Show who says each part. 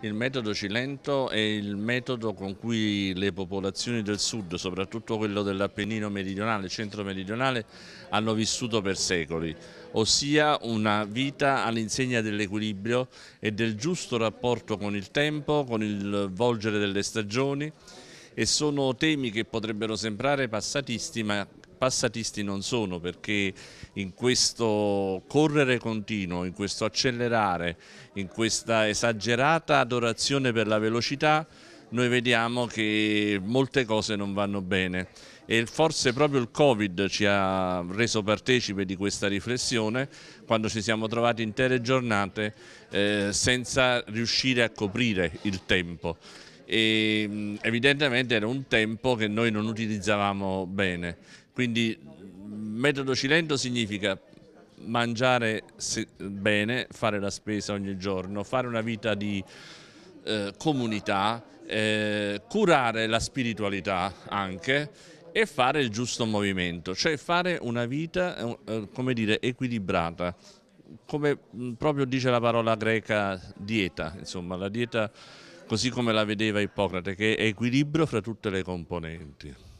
Speaker 1: Il metodo Cilento è il metodo con cui le popolazioni del sud, soprattutto quello dell'Appennino meridionale, centro-meridionale, hanno vissuto per secoli, ossia una vita all'insegna dell'equilibrio e del giusto rapporto con il tempo, con il volgere delle stagioni e sono temi che potrebbero sembrare passatisti ma passatisti non sono perché in questo correre continuo, in questo accelerare, in questa esagerata adorazione per la velocità noi vediamo che molte cose non vanno bene e forse proprio il Covid ci ha reso partecipe di questa riflessione quando ci siamo trovati intere giornate eh, senza riuscire a coprire il tempo e evidentemente era un tempo che noi non utilizzavamo bene quindi metodo Cilento significa mangiare bene, fare la spesa ogni giorno, fare una vita di eh, comunità, eh, curare la spiritualità anche e fare il giusto movimento, cioè fare una vita eh, eh come dire, equilibrata, come mm, proprio dice la parola greca dieta, insomma la dieta così come la vedeva Ippocrate, che è equilibrio fra tutte le componenti.